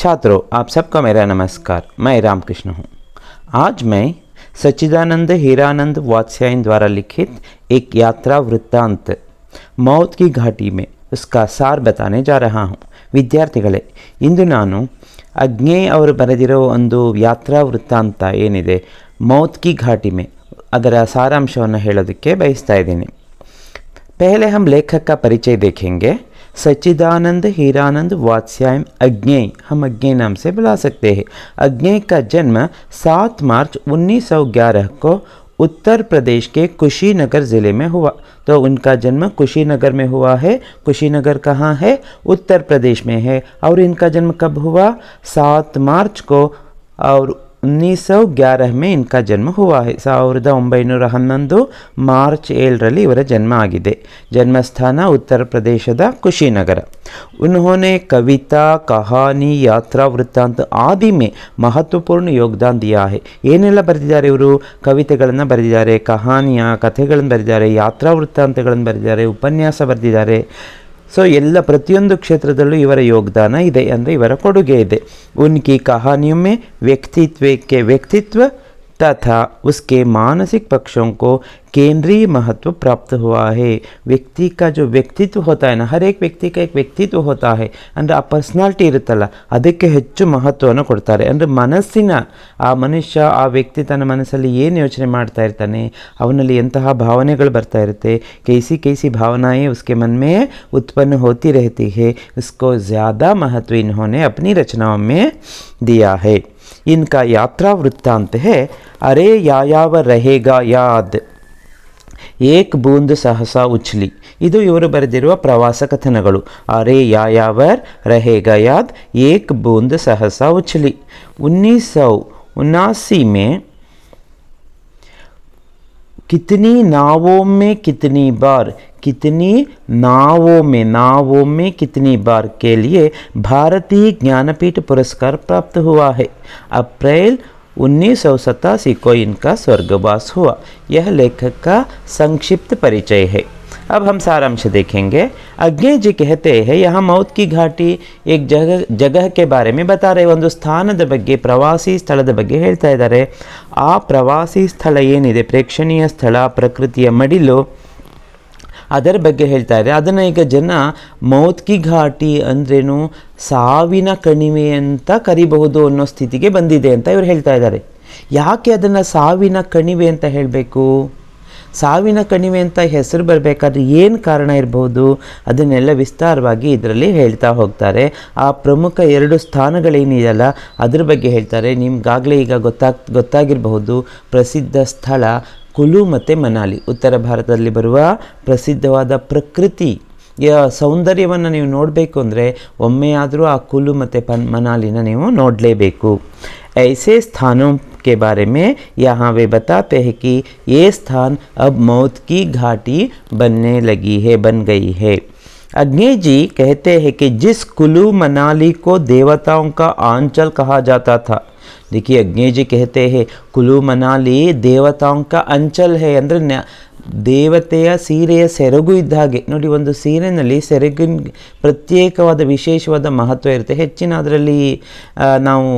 छात्रों आप सबका मेरा नमस्कार मैं रामकृष्ण हूँ आज मैं सच्चिदानंद हीरानंद वात्स्यायन द्वारा लिखित एक यात्रा वृत्तांत ಮೌತ್ ಕಿ ಘಾಟಿ ಮೇ ಉಸ್ಕಾ ಸಾರ್ ಬತಾನೆ ಜಾ ರಹಾ ಹೂँ ವಿದ್ಯಾರ್ಥಿಗಳೇ ಇಂದು ನಾನು ಅಜ್ಞೇಯ್ ಅವರು ಬರೆದಿರೋ ಒಂದು ಯಾತ್ರಾ ವೃತ್ತಾಂತ ಏನಿದೆ ಮೌತ್ ಕಿ ಘಾಟಿ ಮೇ ಅದರ ಸಾರಾಂಶವನ್ನು ಹೇಳೋದಕ್ಕೆ ಬಯಸ್ತಾ ಇದ್ದೀನಿ ಪಹಲೆ ಹಮ್ ಲೇಖಕ ಪರಿಚಯ ದೇखेंगे सच्चिदानंद हीरानंद वात्स्याय अज्ञेय हम अज्ञेय नाम से बुला सकते हैं अज्ञेय का जन्म 7 मार्च 1911 को उत्तर प्रदेश के कुशीनगर ज़िले में हुआ तो उनका जन्म कुशीनगर में हुआ है कुशीनगर कहाँ है उत्तर प्रदेश में है और इनका जन्म कब हुआ सात मार्च को और ಉನ್ನೀಸ್ ಸೌ ಗ್ಯಾರಹ ಇನ್ಕಾ ಜನ್ಮ ಹುವಾ ಸಾವಿರದ ಒಂಬೈನೂರ ಹನ್ನೊಂದು ಮಾರ್ಚ್ ಏಳರಲ್ಲಿ ಇವರ ಜನ್ಮ ಆಗಿದೆ ಜನ್ಮಸ್ಥಾನ ಉತ್ತರ ಪ್ರದೇಶದ ಕುಶಿನಗರ उन्होंने ಕವಿತಾ ಕಹಾನಿ ಯಾತ್ರಾ ವೃತ್ತಾಂತ ಆದಿಮೆ ಮಹತ್ವಪೂರ್ಣ ಯೋಗದಾನ ಏನೆಲ್ಲ ಬರೆದಿದ್ದಾರೆ ಇವರು ಕವಿತೆಗಳನ್ನು ಬರೆದಿದ್ದಾರೆ ಕಹಾನಿಯ ಕಥೆಗಳನ್ನು ಬರೆದಿದ್ದಾರೆ ಯಾತ್ರಾ ವೃತ್ತಾಂತಗಳನ್ನು ಬರೆದಿದ್ದಾರೆ ಉಪನ್ಯಾಸ ಬರೆದಿದ್ದಾರೆ ಸೊ ಎಲ್ಲ ಪ್ರತಿಯೊಂದು ಕ್ಷೇತ್ರದಲ್ಲೂ ಇವರ ಯೋಗದಾನ ಇದೆ ಅಂದರೆ ಇವರ ಕೊಡುಗೆ ಇದೆ ಉನ್ಕಿ ಕಹಾನಿಯೊಮ್ಮೆ ವ್ಯಕ್ತಿತ್ವಕ್ಕೆ ವ್ಯಕ್ತಿತ್ವ तथा उसके मानसिक पक्षों को केंद्रीय महत्व प्राप्त हुआ है व्यक्ति का जो व्यक्तित्व होता है ना हर एक व्यक्ति का एक व्यक्तित्व होता है अंदर आ पर्सनालिटी इतल अदे हेच्चु महत्व को मनस्स आ मनुष्य आ व्यक्ति तन मन ऐन योचने भावने बरताइए कैसी कैसी भावनाएं उसके मन में उत्पन्न होती रहती है उसको ज़्यादा महत्व इन्होंने अपनी रचनाओं में दिया है इनका यात्रा वृत्तांत है अरे यायाव रहेगा याद ಏಕ್ ಬೂಂದು ಸಹಸ ಉಚ್ಲಿ ಇದು ಇವರು ಬರೆದಿರುವ ಪ್ರವಾಸ ಕಥನಗಳು ಅರೆ ಯಾಯಾವರ್ ರೆಹೆಗಯಾದ್ ಏಕ್ ಬೂಂದು ಸಹಸ ಉಚ್ಲಿ ಉನ್ನಿಸ್ ಸೌ उन्नासी में कितनी नावों में कितनी बार कितनी नावों में नावों में कितनी बार के लिए भारतीय ज्ञानपीठ पुरस्कार प्राप्त हुआ है अप्रैल उन्नीस सौ सतासी को इनका स्वर्गवास हुआ यह लेखक का संक्षिप्त परिचय है अब हम सारांश देखेंगे अज्ञे जी कहते हैं यहाँ मौत की घाटी एक जगह जगह के बारे में बता रहे हैं स्थान बे प्रवासी स्थल बे ಇದ್ದಾರೆ आ प्रवासी स्थल ऐन प्रेक्षणीय स्थल प्रकृतिया ಮಡಿಲು ಅದರ ಬಗ್ಗೆ ಹೇಳ್ತಾರೆ ಅದನ್ನು ಈಗ ಜನ ಮೌತ್ಕಿ ಘಾಟಿ ಅಂದ್ರೇನು ಸಾವಿನ ಕಣಿವೆ ಅಂತ ಕರಿಬಹುದು ಅನ್ನೋ ಸ್ಥಿತಿಗೆ ಬಂದಿದೆ ಅಂತ ಇವರು ಹೇಳ್ತಾ ಇದ್ದಾರೆ ಯಾಕೆ ಅದನ್ನು ಸಾವಿನ ಕಣಿವೆ ಅಂತ ಹೇಳಬೇಕು ಸಾವಿನ ಕಣಿವೆ ಅಂತ ಹೆಸರು ಬರಬೇಕಾದ್ರೆ ಏನು ಕಾರಣ ಇರಬಹುದು ಅದನ್ನೆಲ್ಲ ವಿಸ್ತಾರವಾಗಿ ಇದರಲ್ಲಿ ಹೇಳ್ತಾ ಹೋಗ್ತಾರೆ ಆ ಪ್ರಮುಖ ಎರಡು ಸ್ಥಾನಗಳೇನಿದೆಯಲ್ಲ ಅದ್ರ ಬಗ್ಗೆ ಹೇಳ್ತಾರೆ ನಿಮ್ಗಾಗಲೇ ಈಗ ಗೊತ್ತಾಗ್ ಗೊತ್ತಾಗಿರಬಹುದು ಪ್ರಸಿದ್ಧ ಸ್ಥಳ ಕುಲು ಮತ್ತೆ ಮನಾಲಿ ಉತ್ತರ ಭಾರತದಲ್ಲಿ ಬರುವ ಪ್ರಸಿದ್ಧವಾದ ಪ್ರಕೃತಿ ಯೌೌಂದರ್ಯವನ್ನು ನೀವು ನೋಡಬೇಕು ಅಂದ್ರೆ ಒಮ್ಮೆಯಾದರೂ ಆ ಕುಲು ಮತ್ತೆ ಮನಾಲಿನ ನೀವು ನೋಡಲೇಬೇಕು ایسے ಸ್ಥಾನوں کے بارے میں یہاں وہ بتاتے ہیں کہ یہ ಸ್ಥಾನ اب موت کی گھاٹی بننے لگی ہے بن گئی ہے۔ ಅಗ್ನಿಜಿ કહેತೆ ಹೇ ಕಿ ಜಿಸ್ ಕುಲು ಮನಾಲಿ ಕೋ ದೇವತಾؤں ಕಾ ಆಂಚಲ್ કહા جاتا تھا देखिए अग्नि जी कहते हैं कुलू मनाली देवताओं का अंचल है अंदर ದೇವತೆಯ ಸೀರೆಯ ಸೆರಗು ಇದ್ದ ಹಾಗೆ ನೋಡಿ ಒಂದು ಸೀರೆಯಲ್ಲಿ ಸೆರಗಿನ ಪ್ರತ್ಯೇಕವಾದ ವಿಶೇಷವಾದ ಮಹತ್ವ ಇರುತ್ತೆ ಹೆಚ್ಚಿನ ಅದರಲ್ಲಿ ನಾವು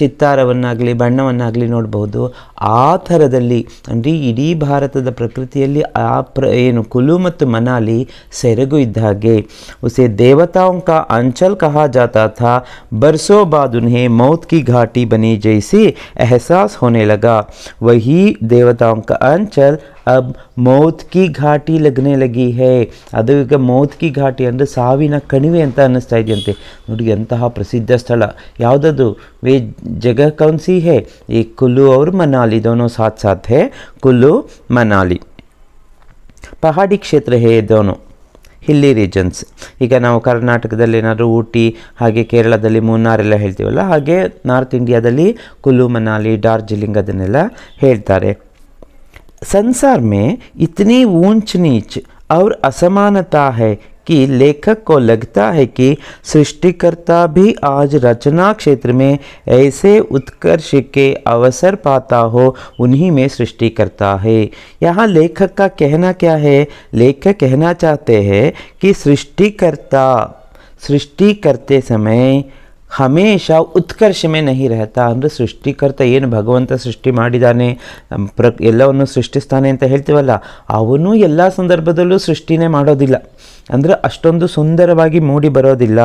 ಚಿತ್ತಾರವನ್ನಾಗಲಿ ಬಣ್ಣವನ್ನಾಗಲಿ ನೋಡಬಹುದು ಆ ಥರದಲ್ಲಿ ಅಂದರೆ ಇಡೀ ಭಾರತದ ಪ್ರಕೃತಿಯಲ್ಲಿ ಆ ಪ್ರ ಏನು ಕುಲು ಮತ್ತು ಮನಾಲಿ ಸೆರಗು ಇದ್ದ ಹಾಗೆ ಉಸೆ ದೇವತಾಂಕ ಅಂಚಲ್ ಕಹಾ ಜಾತಾ ಥಾ ಬರ್ಸೋ ಬಾದುನ್ಹೇ ಮೌತ್ ಕಿ ಘಾಟಿ ಬನಿ ಜಯಿಸಿ ಎಹಸಾಸ್ ಹೊನೆಲಗ ಲಗ ವಹಿ ದೇವತಾಂಕ ಅಂಚಲ್ ಮೌತ್ಕಿ ಮೌತ್ ಕಿ ಘಾಟಿ ಲಗ್ನೆ ಲಗಿ ಹೇ ಅದು ಈಗ ಮೌತ್ ಕಿ ಘಾಟಿ ಅಂದರೆ ಸಾವಿನ ಕಣಿವೆ ಅಂತ ಅನ್ನಿಸ್ತಾ ಇದೆಯಂತೆ ನೋಡಿ ಅಂತಹ ಪ್ರಸಿದ್ಧ ಸ್ಥಳ ಯಾವುದದು ವೇ ಜಗ ಕೌನ್ಸಿ ಹೇ ಈ ಕುಲ್ಲು ಅವರು ಮನಾಲಿ ದೋನೋ ಸಾಥ್ ಸಾಥ್ ಹೇ ಕುಲ್ಲು ಮನಾಲಿ ಪಹಾಡಿ ಕ್ಷೇತ್ರ ಹೇ ದೋನೋ ಹಿಲ್ಲಿ ರೀಜನ್ಸ್ ಈಗ ನಾವು ಕರ್ನಾಟಕದಲ್ಲಿ ಏನಾದರೂ ಊಟಿ ಹಾಗೆ ಕೇರಳದಲ್ಲಿ ಮೂನ್ನಾರೆಲ್ಲ ಹೇಳ್ತೀವಲ್ಲ ಹಾಗೆ ನಾರ್ತ್ ಇಂಡಿಯಾದಲ್ಲಿ ಕುಲ್ಲು ಮನಾಲಿ ಡಾರ್ಜಿಲಿಂಗ್ ಅದನ್ನೆಲ್ಲ ಹೇಳ್ತಾರೆ संसार में इतनी ऊंच नीच और असमानता है कि लेखक को लगता है कि सृष्टिकर्ता भी आज रचना क्षेत्र में ऐसे उत्कर्ष के अवसर पाता हो उन्हीं में सृष्टि करता है यहाँ लेखक का कहना क्या है लेखक कहना चाहते हैं कि सृष्टिकर्ता सृष्टि करते समय ಹಮೇಶ ಉತ್ಕರ್ಷಮೆ ನಹಿ ರಹತಾ ಅಂದರೆ ಸೃಷ್ಟಿಕರ್ತ ಏನು ಭಗವಂತ ಸೃಷ್ಟಿ ಮಾಡಿದ್ದಾನೆ ಪ್ರ ಎಲ್ಲವನ್ನು ಸೃಷ್ಟಿಸ್ತಾನೆ ಅಂತ ಹೇಳ್ತೀವಲ್ಲ ಅವನು ಎಲ್ಲ ಸಂದರ್ಭದಲ್ಲೂ ಸೃಷ್ಟಿನೇ ಮಾಡೋದಿಲ್ಲ ಅಂದರೆ ಅಷ್ಟೊಂದು ಸುಂದರವಾಗಿ ಮೂಡಿ ಬರೋದಿಲ್ಲ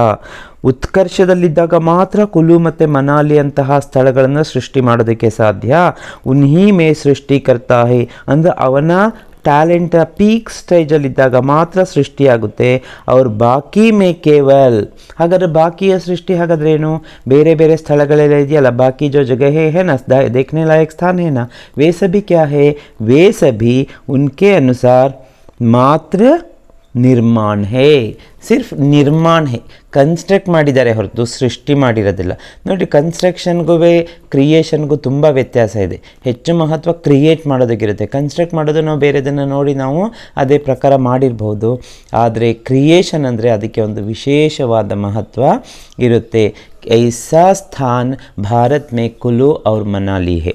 ಉತ್ಕರ್ಷದಲ್ಲಿದ್ದಾಗ ಮಾತ್ರ ಕುಲು ಮತ್ತು ಮನಾಲಿ ಅಂತಹ ಸ್ಥಳಗಳನ್ನು ಸೃಷ್ಟಿ ಮಾಡೋದಕ್ಕೆ ಸಾಧ್ಯ ಉನ್ಹೀ ಮೇ ಸೃಷ್ಟಿಕರ್ತಾ ಹೇ ಅಂದರೆ ಅವನ ಟ್ಯಾಲೆಂಟ್ ಪೀಕ್ ಸ್ಟೇಜಲ್ಲಿದ್ದಾಗ ಮಾತ್ರ ಸೃಷ್ಟಿಯಾಗುತ್ತೆ ಅವ್ರ ಬಾಕಿ ಮೇ ಕೇವಲ್ ಹಾಗಾದರೆ ಬಾಕಿಯ ಸೃಷ್ಟಿ ಹಾಗಾದ್ರೆ ಏನು ಬೇರೆ ಬೇರೆ ಸ್ಥಳಗಳೆಲ್ಲ ಇದೆಯಲ್ಲ ಬಾಕಿ ಜೋ ಜಗಹೆ ಹೆನ ದೇಖನೆ ಲಾಯಕ್ ಸ್ಥಾನ ಹೇನ ವೇ ಸಭಿ ಕ್ಯಾ ಹೇ ವೇ ಸಭಿ ಉನ್ಕೆ ಅನುಸಾರ मात्र ನಿರ್ಮಾಣ ಹೇ ಸಿರ್ಫ್ ನಿರ್ಮಾಣ ಹೇ ಕನ್ಸ್ಟ್ರಕ್ಟ್ ಮಾಡಿದ್ದಾರೆ ಹೊರತು ಸೃಷ್ಟಿ ಮಾಡಿರೋದಿಲ್ಲ ನೋಡಿ ಕನ್ಸ್ಟ್ರಕ್ಷನ್ಗೂ ಕ್ರಿಯೇಷನ್ಗೂ ತುಂಬ ವ್ಯತ್ಯಾಸ ಇದೆ ಹೆಚ್ಚು ಮಹತ್ವ ಕ್ರಿಯೇಟ್ ಮಾಡೋದಕ್ಕಿರುತ್ತೆ ಕನ್ಸ್ಟ್ರಕ್ಟ್ ಮಾಡೋದು ನಾವು ಬೇರೆದನ್ನು ನೋಡಿ ನಾವು ಅದೇ ಪ್ರಕಾರ ಮಾಡಿರ್ಬೋದು ಆದರೆ ಕ್ರಿಯೇಷನ್ ಅಂದರೆ ಅದಕ್ಕೆ ಒಂದು ವಿಶೇಷವಾದ ಮಹತ್ವ ಇರುತ್ತೆ ಐಸಾ ಸ್ಥಾನ್ ಮೇ ಮೇ ಕುಲು ಮನಾಲಿ ಮನಾಲಿ ಹೇ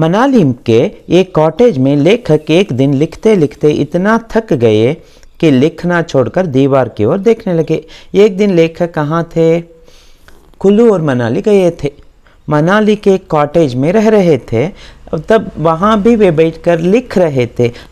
मनाली के एक कॉटेज में लेखक एक दिन लिखते लिखते इतना थक गए कि लिखना छोड़कर दीवार की ओर देखने लगे एक दिन लेखक कहाँ थे कुल्लू और मनाली गए थे मनाली के कॉटेज में रह रहे थे ತಬ್ वहाँ ಬಿ वे ಲಿಖ್ लिख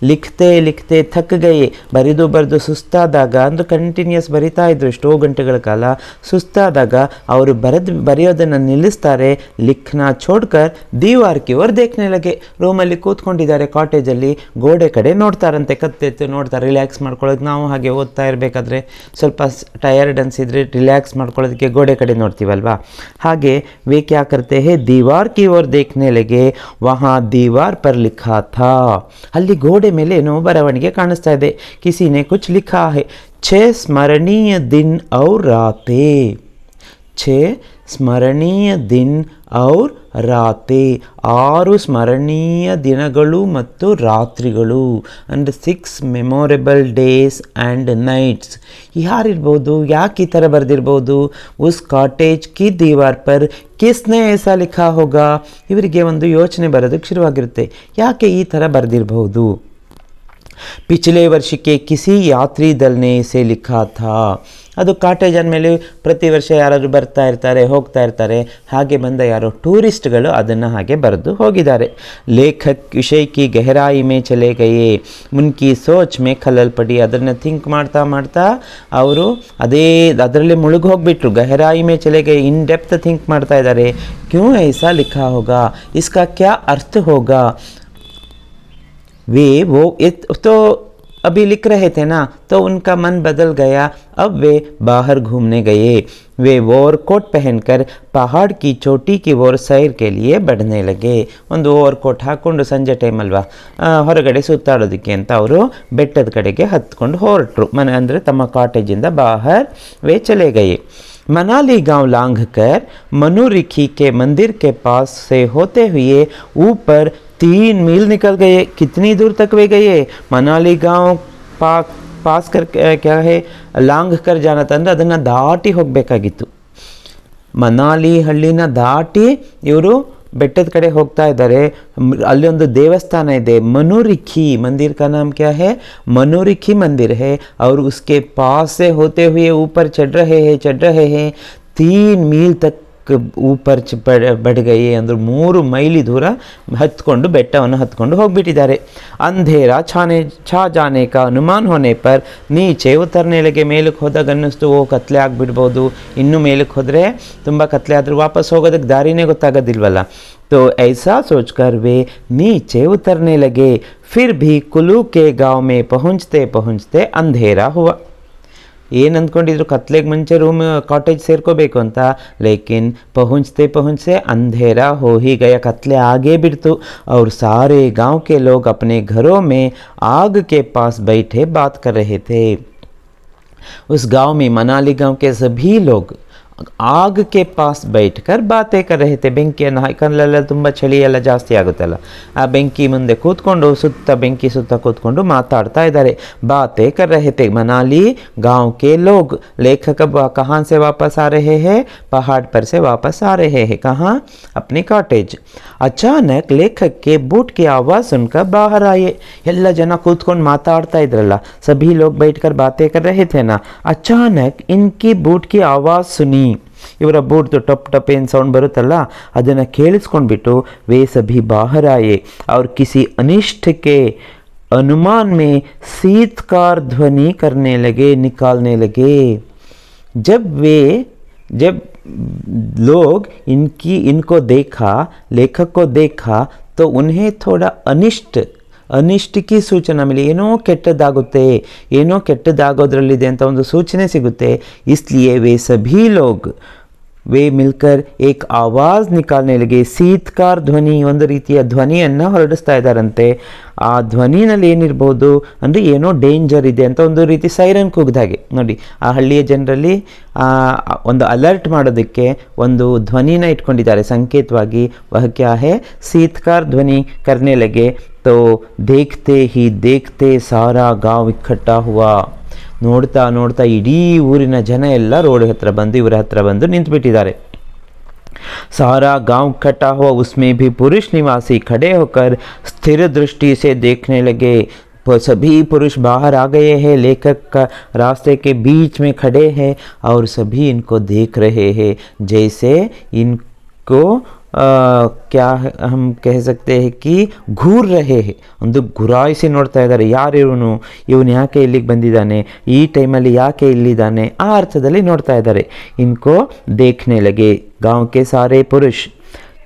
ಲಿಖತೆ ಲಿಖ್ತೆ ಥಕ್ ಗಯೆ ಬರೆದು ಬರೆದು ಸುಸ್ತಾದಾಗ ಅಂದರೆ ಕಂಟಿನ್ಯೂಸ್ ಬರಿತಾ ಇದ್ರು ಎಷ್ಟೋ ಗಂಟೆಗಳ ಕಾಲ ಸುಸ್ತಾದಾಗ ಅವರು ಬರೆದು ಬರೆಯೋದನ್ನು ನಿಲ್ಲಿಸ್ತಾರೆ ಲಿಖ್ನಾ ಛೋಡ್ಕರ್ ದೀವಾರ್ ಕಿ ಓರ್ ದೇಖ್ನೆಲಗೆ ರೂಮಲ್ಲಿ ಕೂತ್ಕೊಂಡಿದ್ದಾರೆ ಕಾಟೇಜಲ್ಲಿ ಗೋಡೆ ಕಡೆ ನೋಡ್ತಾರಂತೆ ಕತ್ತೆತ್ತು ನೋಡ್ತಾರೆ ರಿಲ್ಯಾಕ್ಸ್ ಮಾಡ್ಕೊಳ್ಳೋದು ನಾವು ಹಾಗೆ ಓದ್ತಾ ಇರಬೇಕಾದ್ರೆ ಸ್ವಲ್ಪ ಟಯರ್ಡ್ ಇದ್ರೆ ರಿಲ್ಯಾಕ್ಸ್ ಮಾಡ್ಕೊಳ್ಳೋದಕ್ಕೆ ಗೋಡೆ ಕಡೆ ನೋಡ್ತೀವಲ್ವಾ ಹಾಗೆ ವೇಕ್ ಕರ್ತೆ ಹೇ ದೀವಾರ್ ಕಿ ಓರ್ ದೇಖ್ನೆಲೆಗೆ ವಾಹನ वहां दीवार पर लिखा था अली घोड़े मेले नो बरवण कानस्ता है किसी ने कुछ लिखा है छे स्मरणीय दिन और रातें छे स्मरणीय दिन ಔರ್ ರಾತೆ ಆರು ಸ್ಮರಣೀಯ ದಿನಗಳು ಮತ್ತು ರಾತ್ರಿಗಳು ಅಂದರೆ six memorable days and nights ಯಾರಿರ್ಬೋದು ಯಾಕೆ ಈ ಥರ ಬರೆದಿರ್ಬೋದು ಉಸ್ ಕಾಟೇಜ್ ಕಿ ದೀವಾರ್ ಪರ್ ಕಿಸ್ನೇ ಎಸ ಲಿಖಾ ಹೋಗ ಇವರಿಗೆ ಒಂದು ಯೋಚನೆ ಬರೋದಕ್ಕೆ ಶುರುವಾಗಿರುತ್ತೆ ಯಾಕೆ ಈ ಥರ ಬರೆದಿರ್ಬೋದು ಪಿಚಲೇ ವರ್ಷಕ್ಕೆ ಕಿಸಿ ಯಾತ್ರಿ ದಲ್ನೇ ಸೇ ಲಿಖಾ ಥಾ ಅದು ಕಾಟೇಜ್ ಅಂದಮೇಲೆ ಪ್ರತಿ ವರ್ಷ ಯಾರಾದರೂ ಬರ್ತಾ ಇರ್ತಾರೆ ಹೋಗ್ತಾ ಇರ್ತಾರೆ ಹಾಗೆ ಬಂದ ಯಾರೋ ಟೂರಿಸ್ಟ್ಗಳು ಅದನ್ನು ಹಾಗೆ ಬರೆದು ಹೋಗಿದ್ದಾರೆ ಲೇಖಕ್ ವಿಷಯಕ್ಕೆ ಗೆಹರಾಯಿ ಮೇ ಚಲೇ ಗಯೇ ಮುನ್ಕಿ ಸೋಚ್ ಮೇ ಖಲಲ್ ಪಡಿ ಅದನ್ನು ಥಿಂಕ್ ಮಾಡ್ತಾ ಮಾಡ್ತಾ ಅವರು ಅದೇ ಅದರಲ್ಲಿ ಮುಳುಗು ಹೋಗಿಬಿಟ್ರು ಗಹರಾಯಿ ಮೇ ಚಲೇ ಗಯೇ ಇನ್ ಡೆಪ್ತ್ ಥಿಂಕ್ ಮಾಡ್ತಾ ಇದ್ದಾರೆ ಕ್ಯೂ ಐಸಾ ಲಿಖಾ ಹೋಗಾ ಇಸ್ಕಾ ಕ್ಯಾ ಅರ್ಥ ಹೋಗಾ ವೇ वो ಎತ್ ತೋ अभी लिख रहे थे ना तो उनका मन बदल गया अब वे बाहर घूमने गए वे वोर कोट पहनकर पहाड़ की चोटी की ओर सैर के लिए बढ़ने लगे वोर कोट हाकू संजे टेमलवागे सूताड़ोदे अंतर बेटद कड़े हूँ होरटर मन अरे तम काटेज बाहर वे चले गए मनाली गांव लांघकर मनुरिखी के मंदिर के पास से होते हुए ऊपर तीन मील निकल गए कितनी दूर तक वे गए मनाली गांव पा पास कर क्या है लांग कर जाना था अदान दाटी हो मनाली हलन दाटी इवर बेटे कड़े हाँ अलोन देवस्थान है दे, मनुरिखी मंदिर का नाम क्या है मनुरिखी मंदिर है और उसके पास से होते हुए ऊपर चढ़ रहे हैं चढ़ रहे हैं तीन मील तक ಊಪರ್ ಬಡ ಬಡಗೈ ಅಂದರು ಮೂರು ಮೈಲಿ ದೂರ ಹತ್ಕೊಂಡು ಬೆಟ್ಟವನ್ನು ಹತ್ಕೊಂಡು ಹೋಗಿಬಿಟ್ಟಿದ್ದಾರೆ ಅಂಧೇರ ಛಾನೆ ಛಾ ಜಾನೇಕ ಅನುಮಾನ್ ಹೊನೆ ಪರ್ ನೀಚೆ ಉತ್ತರನೆಲೆಗೆ ಮೇಲಕ್ಕೆ ಹೋದಾಗ ಅನ್ನಿಸ್ತು ಓ ಕತ್ಲೆ ಆಗಿಬಿಡ್ಬೋದು ಇನ್ನೂ ಮೇಲಕ್ಕೆ ಹೋದರೆ ತುಂಬ ಕತ್ಲೆ ಆದರೂ ವಾಪಸ್ ಹೋಗೋದಕ್ಕೆ ದಾರಿನೇ ಗೊತ್ತಾಗೋದಿಲ್ವಲ್ಲ ತೊ ಐಸಾ सोचकर वे नीचे उतरने ಫಿರ್ ಭೀ ಕುಲೂಕೆ ಗಾವ್ ಮೇ ಪಹುಂಚ್ತೆ ಪಹುಂಚ್ತೆ ಅಂಧೇರ पहुंचते ऐन अंदर कत्ले मुंचे रूम काटेज सेरको अंत लेकिन पहुँचते पहुँचते अंधेरा हो ही गया कत्ले आगे बिड़तु और सारे गांव के लोग अपने घरों में आग के पास बैठे बात कर रहे थे उस गांव में मनाली गांव के सभी लोग आग के पास बैठकर बातें कर रहे थे बैंकियन हाईकनले तुम चलिए जास्ती आगत आंक मुदे कूद सतंक सूदाड़ता बातें कर रहे थे मनाली गांव के लोग लेखक कहाँ से वापस आ रहे हैं पहाड़ पर से वापस आ रहे हैं कहाँ अपने कॉटेज अचानक लेखक के बूट की आवाज़ सुनकर बाहर आए एल जन कूदकोताड़ता सभी लोग बैठकर बातें कर रहे थे ना अचानक इनकी बूट की आवाज़ सुनी टप ಬೂಟ್ದು सौंड बरतल अदान ಸೌಂಡ್ ಬರುತ್ತಲ್ಲ ಅದನ್ನು बाहर आए और किसी ಕಿಸಿ के अनुमान में शीतकार ध्वनि करने लगे निकालने लगे जब वे जब लोग इनकी इनको देखा लेखक को देखा तो उन्हें थोड़ा अनिष्ट ಅನಿಷ್ಟಿಕಿ ಸೂಚನೆ ಮೇಲೆ ಏನೋ ಕೆಟ್ಟದ್ದಾಗುತ್ತೆ ಏನೋ ಕೆಟ್ಟದ್ದಾಗೋದ್ರಲ್ಲಿದೆ ಅಂತ ಒಂದು ಸೂಚನೆ ಸಿಗುತ್ತೆ ಇಸ್ಲಿಯೇ ವೇ ಸಭಿ ಲೋಗ್ ವೇ ಮಿಲ್ಕರ್ ಏಕ್ ಆವಾಜ್ ನಿಕಾಲ್ನೆಲೆಗೆ ಸೀತ್ಕಾರ್ ಧ್ವನಿ ಒಂದು ರೀತಿಯ ಧ್ವನಿಯನ್ನು ಹೊರಡಿಸ್ತಾ ಇದ್ದಾರಂತೆ ಆ ಧ್ವನಿನಲ್ಲಿ ಏನಿರ್ಬೋದು ಅಂದರೆ ಏನೋ ಡೇಂಜರ್ ಇದೆ ಅಂತ ಒಂದು ರೀತಿ ಸೈರನ್ ಕೂಗಿದಾಗೆ ಹಾಗೆ ನೋಡಿ ಆ ಹಳ್ಳಿಯ ಜನರಲ್ಲಿ ಒಂದು ಅಲರ್ಟ್ ಮಾಡೋದಕ್ಕೆ ಒಂದು ಧ್ವನಿನ ಇಟ್ಕೊಂಡಿದ್ದಾರೆ ಸಂಕೇತವಾಗಿ ವಹಕ್ಯಾಹೆ ಸೀತ್ಕಾರ್ ಧ್ವನಿ ಕರ್ನೆಲೆಗೆ तो देखते ही देखते सारा गाँव इकट्ठा हुआ नोड़ता नोड़ता इडी ऊरी जन ಎಲ್ಲ हत्र बंद इवर हत्र बंद ಬಂದು ನಿಂತುಬಿಟ್ಟಿದ್ದಾರೆ सारा गांव इकट्ठा हुआ उसमें भी पुरुष निवासी खड़े होकर स्थिर दृष्टि से देखने लगे सभी पुरुष बाहर आ गए हैं लेखक का रास्ते के बीच में खड़े हैं और सभी इनको देख रहे हैं जैसे इनको क्या हम कह सकते हैं कि घूर रहे हैं तो घुराई नोड़ता है यार इवन इवन या बंदाने टाइमल याके दल नोड़ता इनको देखने लगे गांव के सारे पुरुष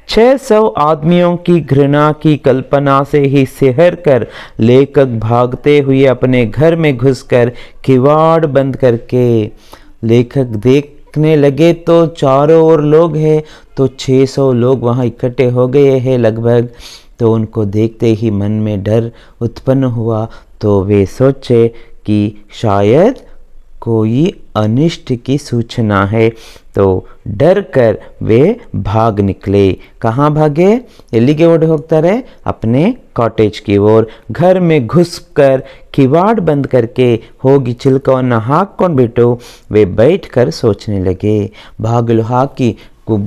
छः सौ आदमियों की घृणा की कल्पना से ही सिहर कर लेखक भागते हुए अपने घर में घुसकर किवाड़ बंद करके लेखक देख देखने लगे तो चारों ओर लोग हैं तो 600 लोग वहाँ इकट्ठे हो गए हैं लगभग तो उनको देखते ही मन में डर उत्पन्न हुआ तो वे सोचे कि शायद कोई अनिष्ट की सूचना है तो डर कर वे भाग निकले कहाँ भागे दिल्ली के ओर ಹೋಗ್ತಾರೆ अपने कॉटेज की ओर घर में घुस कर किवाड़ बंद करके होगी हाक कौन बेटो वे बैठ कर सोचने लगे ಬಾಗಿಲು की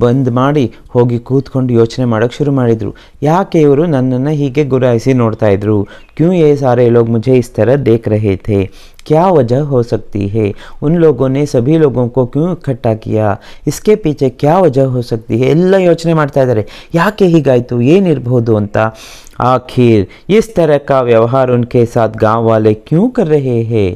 ಬಂದ ಮಾಡಿ ಹೋಗಿ ಕೂತ್ಕೊಂಡು ಯೋಚನೆ ಮಾಡೋಕೆ ಶುರು ಮಾಡಿದ್ರು ಯಾಕೆ ಇವರು ನನ್ನನ್ನ ಹೀಗೆ ಗುರಾಯಿಸಿ ನೋಡ್ತಾ ಇದ್ದ್ರು ಕ್ಯೂ ಆ سارے ಲೋಗ್ ಮುಝೆ ಇಸ್ ತರಹ دیکھ رہے تھے ಕ್ಯಾ ವಜಹ ہو سکتی ہے un لوگوں نے सभी लोगों को क्यों इकट्ठा किया इसके पीछे क्या वजह हो सकती है ಎಲ್ಲ ಯೋಚನೆ ಮಾಡ್ತಾ ಇದಾರೆ ಯಾಕೆ ಹೀಗಾಯಿತು ಏನ್ ಇರಬಹುದು ಅಂತ आखिर ಈ ತರ کا ವ್ಯವಹಾರ unke saath gaanv wale kyun kar rahe hai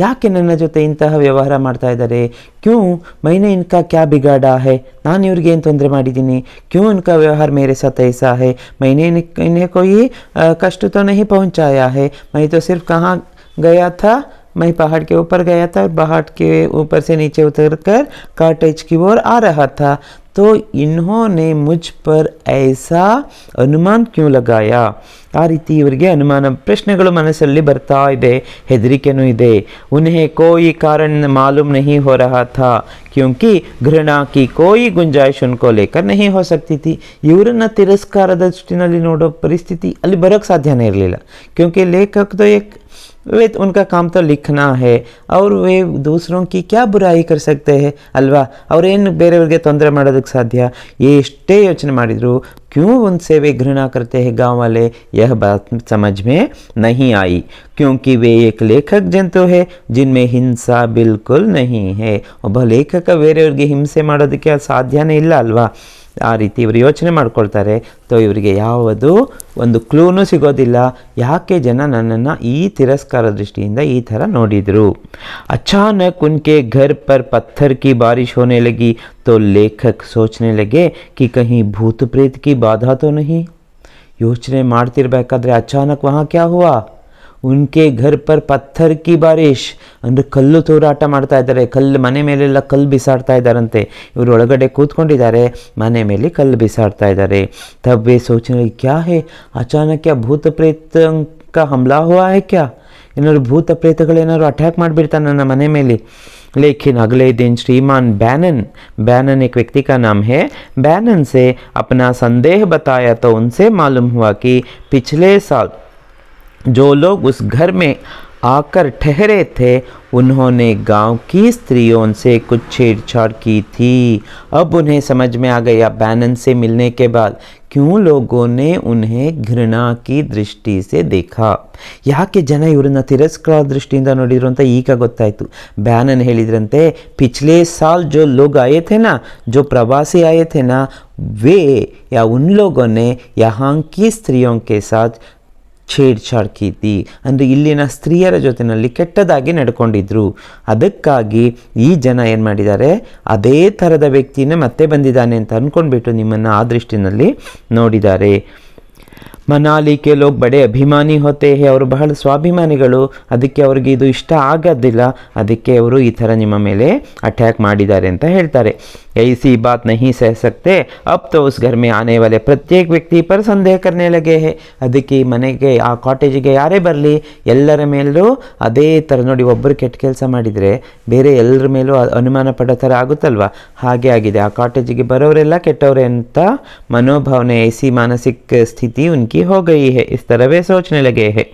याके नन जो इंत व्यवहार माता क्यों मैंने इनका क्या बिगाड़ा है नानवे तौंदी क्यों इनका व्यवहार मेरे साथ ऐसा है मैंने इन्हें कोई कष्ट तो नहीं पहुंचाया है मैं तो सिर्फ कहाँ गया था मैं पहाड़ के ऊपर गया था और पहाड़ के ऊपर से नीचे उतर कर काटेज की ओर आ रहा था तो इन्होंने मुझ पर ऐसा अनुमान क्यों लगाया आ रीति इवे अनुमान प्रश्न मनसली बरता है उन्हें कोई कारण मालूम नहीं हो रहा था क्योंकि घृणा की कोई गुंजाइश उनको लेकर नहीं हो सकती थी इवर तिस्कार दृष्टि नोड़ो पैस्थिति अली बरक साध्य क्योंकि लेखक तो एक वे उनका काम तो लिखना है और वे दूसरों की क्या बुराई कर सकते हैं ಅಲ್ವಾ और ಬೇರೆಯವ್ರಿಗೆ ತೊಂದರೆ ಮಾಡೋದಕ್ಕೆ ಸಾಧ್ಯ ಎಷ್ಟೇ ಯೋಚನೆ ಮಾಡಿದರೂ क्यों उनसे वे घृणा करते हैं गांव वाले यह बात समझ में नहीं आई क्योंकि वे एक लेखक जंतु है जिनमें हिंसा बिल्कुल नहीं है के हिंसे ಬೇರೆಯವ್ರಿಗೆ ಹಿಂಸೆ साध्या ಸಾಧ್ಯನೇ ಇಲ್ಲ अलवा ಆ ರೀತಿ ಇವರು ಯೋಚನೆ ಮಾಡ್ಕೊಳ್ತಾರೆ ತೋ ಇವರಿಗೆ ಯಾವುದು ಒಂದು ಕ್ಲೂನು ಸಿಗೋದಿಲ್ಲ ಯಾಕೆ ಜನ ನನ್ನನ್ನು ಈ ತಿರಸ್ಕಾರ ದೃಷ್ಟಿಯಿಂದ ಈ ಥರ ನೋಡಿದರು ಅಚಾನಕ್ ಉನ್ಕೆ ಘರ್ ಪರ್ ಪತ್ಥರ್ ಕಿ ಬಾರಿಶ್ ಹೋನೆ ಲಗಿ ತೋ ಲೇಖಕ್ ಸೋಚನೆ ಲಗೆ ಕಿ ಕಹಿ ಭೂತ ಪ್ರೀತ್ ಕಿ ಬಾಧಾ ತೋ ನಹಿ ಯೋಚನೆ ಮಾಡ್ತಿರ್ಬೇಕಾದ್ರೆ ಅಚಾನಕ್ ವಹಾ ಕ್ಯಾ ಹುವಾ उनके घर पर पत्थर की बारिश अंदर कल तोराट माता कल मन मेले कल बसाड़ताारंते इवरगे कूतक मन मेले कल तब वे सोचने क्या है अचानक भूत प्रेत का हमला हुआ है क्या इन भूत प्रेत अटैक ना मन मेले लेकिन अगले दिन श्रीमान बैनन बैनन एक व्यक्ति का नाम है बैनन से अपना संदेह बताया तो उनसे मालूम हुआ कि पिछले साल जो लोग उस घर में आकर ठहरे थे उन्होंने गांव की स्त्रियों से कुछ छेड़छाड़ की थी अब उन्हें समझ में आ गया बैनन से मिलने के बाद क्यों लोगों ने उन्हें घृणा की दृष्टि से देखा यहाँ के जन इवर ದೃಷ್ಟಿಯಿಂದ दृष्टि ಅಂತ ಈಗ गोता बैनन है पिछले साल जो लोग आए थे ना जो प्रवासी आए थे ना वे या उन लोगों ने यहाँ की स्त्रियों के साथ ಛೇಡ್ಛಾಡ್ ಕೀರ್ತಿ ಅಂದರೆ ಇಲ್ಲಿನ ಸ್ತ್ರೀಯರ ಜೊತೆಯಲ್ಲಿ ಕೆಟ್ಟದಾಗಿ ನಡ್ಕೊಂಡಿದ್ರು ಅದಕ್ಕಾಗಿ ಈ ಜನ ಏನು ಮಾಡಿದ್ದಾರೆ ಅದೇ ಥರದ ವ್ಯಕ್ತಿನೇ ಮತ್ತೆ ಬಂದಿದ್ದಾನೆ ಅಂತ ಅಂದ್ಕೊಂಡ್ಬಿಟ್ಟು ನಿಮ್ಮನ್ನು ಆ ದೃಷ್ಟಿನಲ್ಲಿ ನೋಡಿದ್ದಾರೆ ಮನಾಲಿ ಕೆಲವು ಬಡೆ ಅಭಿಮಾನಿ ಹೊತ್ತೆ ಅವರು ಬಹಳ ಸ್ವಾಭಿಮಾನಿಗಳು ಅದಕ್ಕೆ ಅವ್ರಿಗೆ ಇದು ಇಷ್ಟ ಆಗೋದಿಲ್ಲ ಅದಕ್ಕೆ ಅವರು ಈ ಥರ ನಿಮ್ಮ ಮೇಲೆ ಅಟ್ಯಾಕ್ ಮಾಡಿದ್ದಾರೆ ಅಂತ ಹೇಳ್ತಾರೆ ऐसी बात नहीं सह सकते अब तो उस घर में आने वाले प्रत्येक व्यक्ति पर संदेह करने लगे है अदी मने के आ कॉटेज के यारे बरली मेलू अदे तर नोबर केस बेरे मेलू अनुमान पड़ो तर आगतलवा आगे आ कॉटेज के बरवरे केटवरे अंत ऐसी मानसिक स्थिति उनकी हो गई है इस तरह सोचने लगे है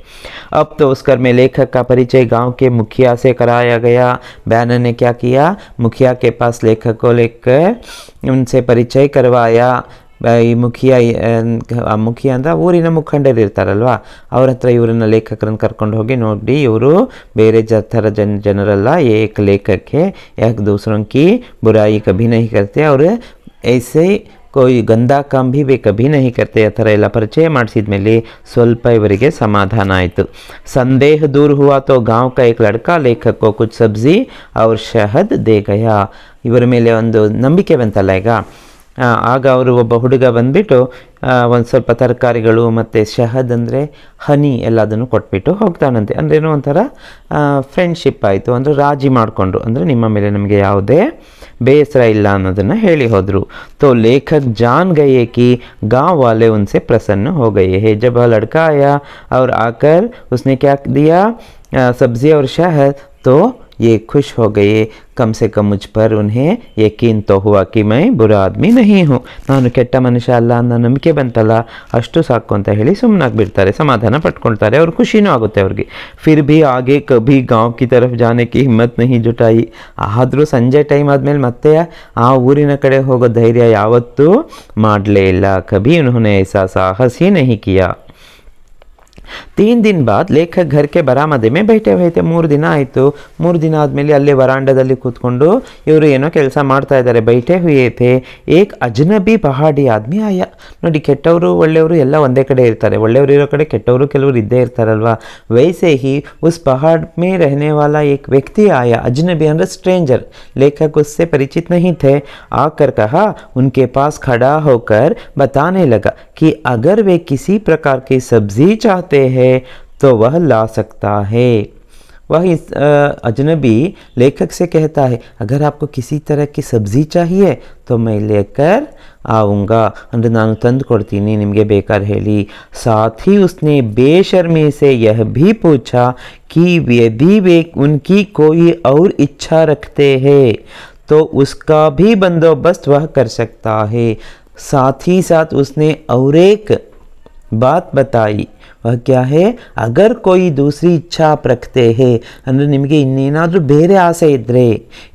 अब तो उस घर में लेखक का परिचय गांव के मुखिया से कराया गया बैनर ने क्या किया मुखिया के पास लेखक को लेकर उनसे परिचय करवाया मुख्य मुख्यता वोरीन मुखंडेल इर्तारलवा ಅವರತ್ರ ಇವರನ ಲೇಖಕರಣ ಕರ್ಕೊಂಡ ಹೋಗಿ ನೋಡಿ ಇವರು ಬೇರೆ ಜಾತ್ರ ಜನ ಜನರಲ್ಲ ಏಕ ಲೇಖಕಕೆ ಏಕ ದೂಸರଙ୍କಿ ಬುರಾಯಿ ಕಭಿ ನಹಿ ಕರ್ತೆ ಔರ್ ಐಸೆ ಕೋಯಿ ಗಂಧ ಕಾಂಬಿ ಬೇ ಕಭಿ ನಹಿ ಕರ್ತೆ ಆ ಥರ ಎಲ್ಲ ಪರಿಚಯ ಮಾಡಿಸಿದ ಮೇಲೆ ಸ್ವಲ್ಪ ಇವರಿಗೆ ಸಮಾಧಾನ ಆಯಿತು ಸಂದೇಹ ದೂರ ಹೂವಾ ತೋ ಗಾಂವ್ ಕೈ ಲಡ್ಕ ಲೇಖಕ್ಕೋ ಕುಚ್ ಸಬ್ಜಿ ಅವ್ರ ಶಹದ್ ದೇ ಇವರ ಮೇಲೆ ಒಂದು ನಂಬಿಕೆ ಬಂತಲ್ಲ ಈಗ ಆಗ ಅವರು ಒಬ್ಬ ಹುಡುಗ ಬಂದ್ಬಿಟ್ಟು ಒಂದು ಸ್ವಲ್ಪ ತರಕಾರಿಗಳು ಮತ್ತು ಶಹದ್ ಅಂದರೆ ಹನಿ ಎಲ್ಲದನ್ನು ಕೊಟ್ಬಿಟ್ಟು ಹೋಗ್ತಾನಂತೆ ಅಂದರೆ ಏನೋ ಒಂಥರ ಫ್ರೆಂಡ್ಶಿಪ್ ಆಯಿತು ಅಂದರೆ ರಾಜಿ ಮಾಡಿಕೊಂಡ್ರು ಅಂದರೆ ನಿಮ್ಮ ಮೇಲೆ ನಮಗೆ ಯಾವುದೇ ಬೇಸರ ಇಲ್ಲ ಅನ್ನೋದನ್ನು ಹೇಳಿ ಹೋದರು ತೋ ಲೇಖಕ್ ಜಾನ್ ಗೈಯೇಕಿ ಗಾ ಗಾಂವ್ ವಾಲೆ ಉನ್ಸೆ ಪ್ರಸನ್ನ ಹೋಗಯ್ಯ ಹೇ ಜಬ ಲಡ್ಕಾಯ ಅವ್ರು ಆಕರ್ ಉಸ್ನೆ ಕ್ಯಾಕ್ ದಿಯಾ ಸಬ್ಜಿ ಅವ್ರ ಶಹದ್ ತೋ ये खुश हो गए कम से कम मुझ पर उन्हें यकीन तो हुआ कि मैं बुरा आदमी नहीं हूं नानो केट्टा मनशा ला न नमके बनताला अष्टो साको ಅಂತ ಹೇಳಿ ಸುಮ್ಮನಾಗಿ ಬಿಡತಾರೆ ಸಮಾಧಾನ ಪಟ್ಕೊಂಡತಾರೆ ಔರ್ ಖುಷಿನಾಗುತೆ ಅವರಿಗೆ ಫಿರ್ ಭಿ ಆಗೇ ಕಭಿ گاؤں ಕಿ ತರಫ್ jaane ಕಿ ಹಿಮ್ಮತ್ ನಹಿ ಜಟಾಯಿ ಹದ್ರ ಸಂಜೆ ಟೈಮ್ ಆದಮೇಲೆ ಮತ್ತೆ ಆ ಊರಿನ ಕಡೆ ಹೋಗೋ ಧೈರ್ಯ ಯಾವತ್ತು ಮಾಡ್ಲೇ ಇಲ್ಲ ಕಭಿ उन्होने ऐसा साहस नही किया तीन दिन बाद ಲೇಖಕ್ ಘರ್ಕೆ ಬರಾಮದೆ ಮೇ ಬೇಟೆ ಹೋಯ್ತೆ ಮೂರು ದಿನ ಆಯಿತು ಮೂರು ದಿನ ಆದಮೇಲೆ ಅಲ್ಲೇ ವರಾಂಡದಲ್ಲಿ ಕೂತ್ಕೊಂಡು ಇವರು ಏನೋ ಕೆಲಸ ಮಾಡ್ತಾ ಇದ್ದಾರೆ ಬೈಟೆ ಹುಯೇತೆ ಏಕ್ ಅಜ್ನಬಿ ಪಹಾಡಿ ಆದ್ಮಿ ಆಯ ನೋಡಿ ಕೆಟ್ಟವರು ಒಳ್ಳೆಯವರು ಎಲ್ಲ ಒಂದೇ ಕಡೆ ಇರ್ತಾರೆ ಒಳ್ಳೆಯವರು ಇರೋ ಕಡೆ ಕೆಟ್ಟವರು ಕೆಲವರು ಇದ್ದೇ ಇರ್ತಾರಲ್ವಾ ವೈಸೆ ಹಿ ಉಸ್ ಪಹಾಡ್ ಮೇ ರಹನೆ ವಾಲ ಏಕ್ ವ್ಯಕ್ತಿ ಆಯ ಅಜ್ನಬಿ ಅಂದರೆ ಸ್ಟ್ರೇಂಜರ್ ಲೇಖಕ್ ಉಸ್ಸೆ ಪರಿಚಿತ್ ನಹಿ ಥೆ ಆಕರ್ ಕಹ ಉನ್ಕೆ ಪಾಸ್ ಖಡಾ ಹೋಕರ್ ಬತಾನೆ ಲಗ कि अगर वे किसी प्रकार की सब्जी चाहते से है तो वह ला सकता है वह इस अजनबी लेखक से कहता है अगर आपको किसी तरह की सब्जी चाहिए तो मैं लेकर ಆವುಂಗ ಅಂದರೆ ನಾನು ತಂದು ಕೊಡ್ತೀನಿ बेकार हेली साथ ही उसने ಬೇಶರ್ಮಿ से यह भी पूछा कि ಯದಿ वे उनकी कोई और इच्छा रखते हैं तो उसका भी बंदोबस्त वह कर सकता है साथ ही साथ उसने और एक बात बताई ವಹ ಕ್ಯಾ ಹೇ ಅಗರ್ ಕೊಯ್ ದೂಸ್ರಿ ಇಚ್ಛಾ ಪ್ರಕ್ತೆ ಹೇ ಅಂದರೆ ನಿಮಗೆ ಇನ್ನೇನಾದರೂ ಬೇರೆ ಆಸೆ ಇದ್ದರೆ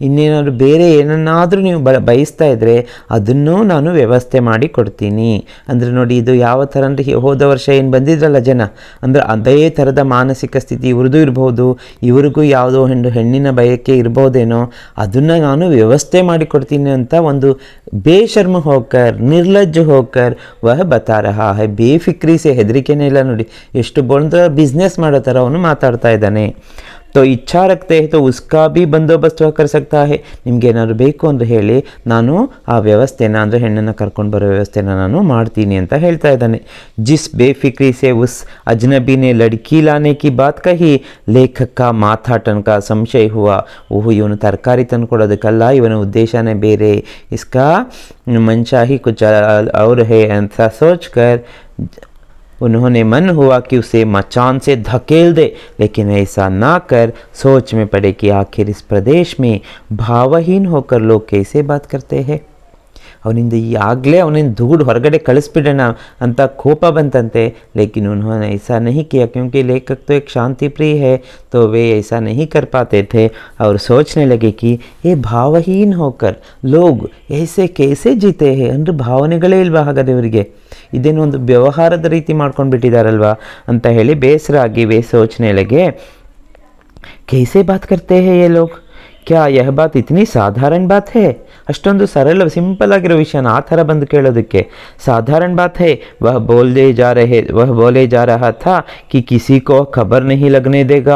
ಇನ್ನೇನಾದರೂ ಬೇರೆ ಏನನ್ನಾದರೂ ನೀವು ಬ ಬಯಸ್ತಾ ಇದ್ದರೆ ಅದನ್ನು ನಾನು ವ್ಯವಸ್ಥೆ ಮಾಡಿ ಕೊಡ್ತೀನಿ ಅಂದರೆ ನೋಡಿ ಇದು ಯಾವ ಥರ ಅಂದರೆ ಹೋದ ವರ್ಷ ಏನು ಬಂದಿದ್ರಲ್ಲ ಜನ ಅಂದರೆ ಅದೇ ಥರದ ಮಾನಸಿಕ ಸ್ಥಿತಿ ಇವ್ರದ್ದು ಇರ್ಬೋದು ಇವ್ರಿಗೂ ಯಾವುದೋ ಹೆಣ್ಣು ಹೆಣ್ಣಿನ ಬಯಕೆ ಇರ್ಬೋದೇನೋ ಅದನ್ನು ನಾನು ವ್ಯವಸ್ಥೆ ಮಾಡಿಕೊಡ್ತೀನಿ ಅಂತ ಒಂದು ಬೇಷರ್ಮ ಹೋಕರ್ ನಿರ್ಲಜ್ಜ ಹೋಕರ್ ವಹ ಬತಾರ ಹೈ ಬೇಫಿಕ್ರಿ ಸೆ ಹೆದರಿಕೆನೇ ಇಲ್ಲ ನೋಡಿ ಎಷ್ಟು ಬಂದ ಬಿಸ್ನೆಸ್ ಮಾಡೋ ಥರ ಅವನು ಮಾತಾಡ್ತಾ ಇದ್ದಾನೆ तो इच्छा ಉಸ್ಕಾ हैं तो उसका ಬಂದೋಬಸ್ತ್ कर ನಿಮ್ಗೆ ಏನಾದ್ರು ಬೇಕು ಅಂದರೆ ಹೇಳಿ ನಾನು ಆ ವ್ಯವಸ್ಥೆನ ಅಂದರೆ ಹೆಣ್ಣನ್ನು ಕರ್ಕೊಂಡು ಬರೋ ವ್ಯವಸ್ಥೆನ ನಾನು ಮಾಡ್ತೀನಿ ಅಂತ ಹೇಳ್ತಾ ಇದ್ದಾನೆ ಜಿಸ್ ಬೇಫಿಕ್ರಿ ಸೇ ಉಸ್ ಅಜ್ನಬಿನೇ ಲಡ್ಕಿ ಲಾನೆ ಕಿ ಬಾತ್ ಕಹಿ ಲೇಖಕ ಮಾತಾ ಸಂಶಯ ಹುವ ಓಹು ಇವನು ತರಕಾರಿ ತಂದು ಕೊಡೋದಕ್ಕಲ್ಲ ಇವನ ಉದ್ದೇಶನೇ ಬೇರೆ ಇಸ್ಕಾ ಮನ್ಷಾಹಿ ಕುಚ ಅವ್ರ ಹೇ ಅಂತ ಸೋಚ್ಕರ್ उन्होंने मन हुआ कि उसे मचान से धकेल दे लेकिन ऐसा ना कर सोच में पड़े कि आखिर इस प्रदेश में भावहीन होकर लोग कैसे बात करते हैं ಅವನಿಂದ ಈ ಆಗಲೇ ಅವನೆಂದು ದುಗುಡ ಹೊರಗಡೆ ಕಳಿಸಿಬಿಡನ ಅಂತ ಕೋಪ ಬಂದಂತೆ ಲೇಕಿ ನ انہوںನ ایسا نہیں کیا کیونکہ ಲೇಖಕ ತೋ ایک ಶಾಂತಿ ಪ್ರೀ ہے तो वे ऐसा नहीं कर पाते थे और सोचने लगे कि ये भावहीन होकर लोग ऐसे कैसे जीते हैं अंदर भावनाಗಳೇ ಇಲ್ವಾ ಹಾಗಾದವರಿಗೆ ಇದೇನೊಂದು ವ್ಯವಹಾರದ ರೀತಿ ಮಾಡ್ಕೊಂಡ ಬಿಟ್ಟಿದಾರಲ್ವಾ ಅಂತ ಹೇಳಿ ಬೇಸರಾಗಿ वे सोचने लगे कैसे बात करते हैं ये लोग ಕ್ಯಾ ಯಹ ಬಾತ್ ಇತ್ನಿ ಸಾಧಾರಣ ಬಾತ್ ಹೇ ಅಷ್ಟೊಂದು ಸರಳ ಸಿಂಪಲ್ ಆಗಿರೋ ವಿಷಯನ ಆ ಥರ ಬಂದು ಕೇಳೋದಕ್ಕೆ ಸಾಧಾರಣ ಬಾತ್ ಹೇ ವಹ ಬೋಲ್ದೆ ಜಾ ರಹೇ ವಹ ಬೋಲೆ ಜಾ ರಹ ಥಾ ಕಿ ಕಿಸಿ ಕೋ ಖಬರ್ ನಹಿ ಲಗ್ನೆ ದೇಗ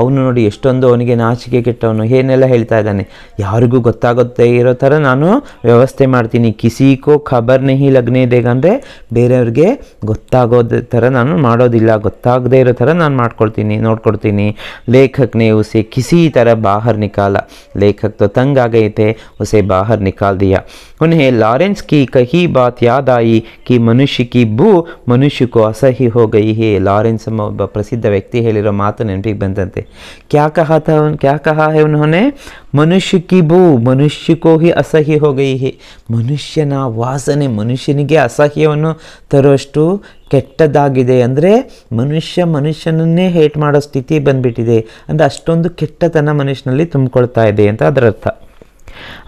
ಅವನು ನೋಡಿ ಎಷ್ಟೊಂದು ಅವನಿಗೆ ನಾಚಿಕೆ ಕೆಟ್ಟವನು ಏನೆಲ್ಲ ಹೇಳ್ತಾ ಇದ್ದಾನೆ ಯಾರಿಗೂ ಗೊತ್ತಾಗುತ್ತೆ ಇರೋ ಥರ ನಾನು ವ್ಯವಸ್ಥೆ ಮಾಡ್ತೀನಿ ಕಿಸಿಕೋ ಕೋ ಖಬರ್ ನಹಿ ಲಗ್ನೆ ದೇಗ ಅಂದರೆ ಬೇರೆಯವ್ರಿಗೆ ಗೊತ್ತಾಗೋದ ಥರ ನಾನು ಮಾಡೋದಿಲ್ಲ ಗೊತ್ತಾಗದೇ ಇರೋ ಥರ ನಾನು ಮಾಡ್ಕೊಳ್ತೀನಿ ನೋಡ್ಕೊಡ್ತೀನಿ ಲೇಖಕ್ನೇ ಉಸೆ ಕಿಸಿ ಥರ ಬಾಹರ್ ನಿಕಾಲ लेखक तो तंग आ गए थे उसे बाहर निकाल दिया उन्हें लॉरेंस की कही बात याद आई कि मनुष्य की भू मनुष्य को असह्य हो गई है लॉरेंस प्रसिद्ध व्यक्ति है मात नंबी बंधनते क्या कहा था उन क्या कहा है उन्होंने मनुष्य की भू मनुष्य को ही असह्य हो गई है मनुष्य ना वासने मनुष्यनिगे असह्यवन्नु तरोष्टु ಕೆಟ್ಟದಾಗಿದೆ ಅಂದರೆ ಮನುಷ್ಯ ಮನುಷ್ಯನನ್ನೇ ಹೇಟ್ ಮಾಡೋ ಸ್ಥಿತಿ ಬಂದ್ಬಿಟ್ಟಿದೆ ಅಂದರೆ ಅಷ್ಟೊಂದು ಕೆಟ್ಟತನ ಮನುಷ್ಯನಲ್ಲಿ ತುಂಬಿಕೊಳ್ತಾ ಇದೆ ಅಂತ ಅದರರ್ಥ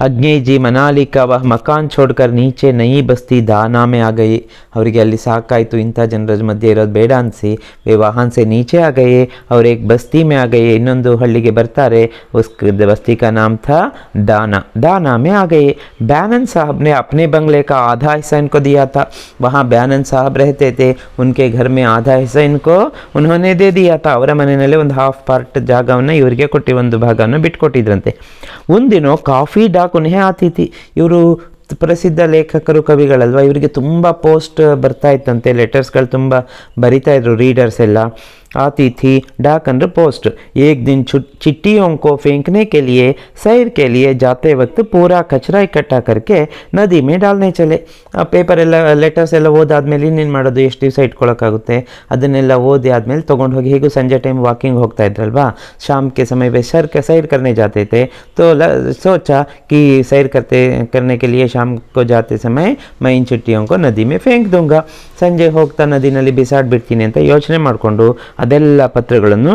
अज्ञेय जी मनाली का मकान छोड़कर नीचे नई बस्ती दाना में आ गए और अली साकायतु इंत जनर मध्य बेड़ी वे वाहन से नीचे आ गए और एक बस्ती में आ गए इन हल्के बरतार उस बस्ती का नाम था दाना दाना में आ गए बैनन साहब ने अपने बंगले का आधा हिस्सा इनको दिया था वहाँ बैनन साहब रहते थे उनके घर में आधा हिस्सा इनको उन्होंने दे दिया था और मन हाफ पार्ट जगह इवे को भागकोट्रते दिनों काफी ವಿ ಅತಿಥಿ ಇವರು ಪ್ರಸಿದ್ಧ ಲೇಖಕರು ಕವಿಗಳಲ್ವಾ ಇವರಿಗೆ ತುಂಬ ಪೋಸ್ಟ್ ಬರ್ತಾ ಇತ್ತಂತೆ ಲೆಟರ್ಸ್ಗಳು ತುಂಬ ಬರಿತಾ ಇದ್ರು ರೀಡರ್ಸ್ ಎಲ್ಲ आती थी डाकन पोस्ट एक दिन चिट्ठियों को फेंकने के लिए सैर के लिए जाते वक्त पूरा कचरा इकट्ठा करके नदी में डालने चले पेपर लेटर्स ओदादी एस दिवस इटकोलते अदनेल ओदी आदमे तक हेगू संजे टाइम वाकिंग होताल्वा शाम के समय पे सर के सैर करने जाते थे तो सोचा कि सैर करते करने के लिए शाम को जाते समय मैं इन चिट्ठियों को नदी में फेंक दूंगा ಸಂಜೆ ಹೋಗ್ತಾ ನದಿನಲ್ಲಿ ಬಿಸಾಡ್ಬಿಡ್ತೀನಿ ಅಂತ ಯೋಚನೆ ಮಾಡಿಕೊಂಡು ಅದೆಲ್ಲ ಪತ್ರಗಳನ್ನು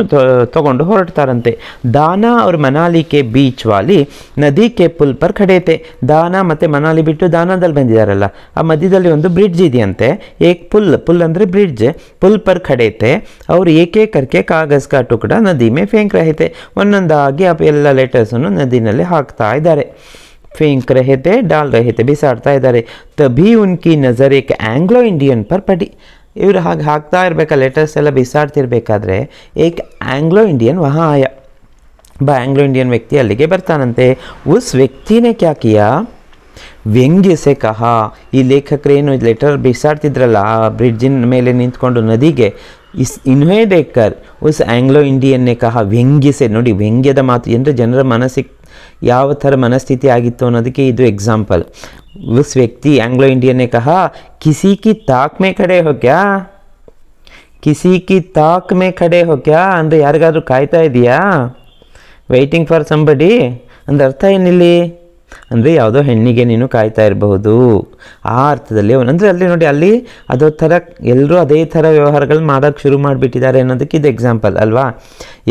ತಗೊಂಡು ಹೊರಡ್ತಾರಂತೆ ದಾನ ಅವ್ರ ಮನಾಲಿಕೆ ಬೀಚ್ ವಾಲಿ ನದಿ ಕೆ ಪುಲ್ ಪರ್ ಕಡೆಯತೆ ದಾನ ಮತ್ತು ಮನಾಲಿ ಬಿಟ್ಟು ದಾನದಲ್ಲಿ ಬಂದಿದ್ದಾರಲ್ಲ ಆ ಮಧ್ಯದಲ್ಲಿ ಒಂದು ಬ್ರಿಡ್ಜ್ ಇದೆಯಂತೆ ಏಕ್ ಪುಲ್ ಪುಲ್ ಅಂದರೆ ಬ್ರಿಡ್ಜ್ ಪುಲ್ ಪರ್ ಕಡೆಯತೆ ಅವ್ರು ಏಕೆ ಕರ್ಕೆ ಕಾಗಜ್ ಕಾಟು ಕೂಡ ನದಿ ಮೇ ಫೇಂಕ್ ರಹಿತೆ ಒಂದೊಂದಾಗಿ ಆ ಎಲ್ಲ ಲೆಟರ್ಸನ್ನು ನದಿನಲ್ಲಿ ಹಾಕ್ತಾ ಇದ್ದಾರೆ फेंक रहे थे डाल रहे थे ಬಿಸಾಡ್ತಾ ಇದ್ದಾರೆ ತಭಿ ಉನ್ಕಿ ನಜರ್ ಏಕ್ ಆಂಗ್ಲೋ ಇಂಡಿಯನ್ ಪರ್ ಪಡಿ ಇವ್ರು ಹಾಗೆ ಹಾಕ್ತಾ ಇರಬೇಕಾ ಲೆಟರ್ಸ್ ಎಲ್ಲ ಬಿಸಾಡ್ತಿರ್ಬೇಕಾದ್ರೆ ಏಕ್ ಆಂಗ್ಲೋ ಇಂಡಿಯನ್ ವಹಾ ಆಯ ಒಬ್ಬ ಆಂಗ್ಲೋ ಇಂಡಿಯನ್ ವ್ಯಕ್ತಿ ಅಲ್ಲಿಗೆ ಬರ್ತಾನಂತೆ ಉಸ್ ವ್ಯಕ್ತಿನೇ ಕ್ಯಾಕಿಯ ವ್ಯಂಗ್ಯಸೆ ಕಹ ಈ ಲೇಖಕರೇನು ಲೆಟರ್ ಬಿಸಾಡ್ತಿದ್ರಲ್ಲ ಆ ಬ್ರಿಡ್ಜಿನ ಮೇಲೆ ನಿಂತ್ಕೊಂಡು ನದಿಗೆ ಇಸ್ ಇನ್ವೇಡೇಕರ್ ಉಸ್ ಆಂಗ್ಲೋ ಇಂಡಿಯನ್ನೇ ಕಹ ವ್ಯಂಗ್ಯಸೆ ನೋಡಿ ವ್ಯಂಗ್ಯದ ಮಾತು ಎಂದರೆ ಜನರ ಮನಸ್ಸಿಗೆ ಯಾವ ಥರ ಮನಸ್ಥಿತಿ ಆಗಿತ್ತು ಅನ್ನೋದಕ್ಕೆ ಇದು ಎಕ್ಸಾಂಪಲ್ ಉಸ್ ವ್ಯಕ್ತಿ ಆಂಗ್ಲೋ ಇಂಡಿಯನ್ನೇ ಕಹ ಕಿಸಿ ಕಿ ತಾಕ್ ಮೇ ಕಡೆ ಹೋಗ್ಯಾ ಕಿಸಿ ಕಿ ತಾಕ್ ಮೇ ಕಡೆ ಹೋಗ್ಯಾ ಅಂದರೆ ಯಾರಿಗಾದರೂ ಕಾಯ್ತಾ ಇದೆಯಾ ವೆಯ್ಟಿಂಗ್ ಫಾರ್ ಸಂಬಡಿ ಅಂದ್ರೆ ಅರ್ಥ ಏನಿಲ್ಲಿ ಅಂದರೆ ಯಾವುದೋ ಹೆಣ್ಣಿಗೆ ನೀನು ಕಾಯ್ತಾ ಇರಬಹುದು ಆ ಅರ್ಥದಲ್ಲಿ ಅಂದರೆ ಅಲ್ಲಿ ನೋಡಿ ಅಲ್ಲಿ ಅದೋ ಥರ ಎಲ್ಲರೂ ಅದೇ ಥರ ವ್ಯವಹಾರಗಳನ್ನ ಮಾಡೋಕ್ಕೆ ಶುರು ಮಾಡಿಬಿಟ್ಟಿದ್ದಾರೆ ಅನ್ನೋದಕ್ಕೆ ಇದು ಎಕ್ಸಾಂಪಲ್ ಅಲ್ವಾ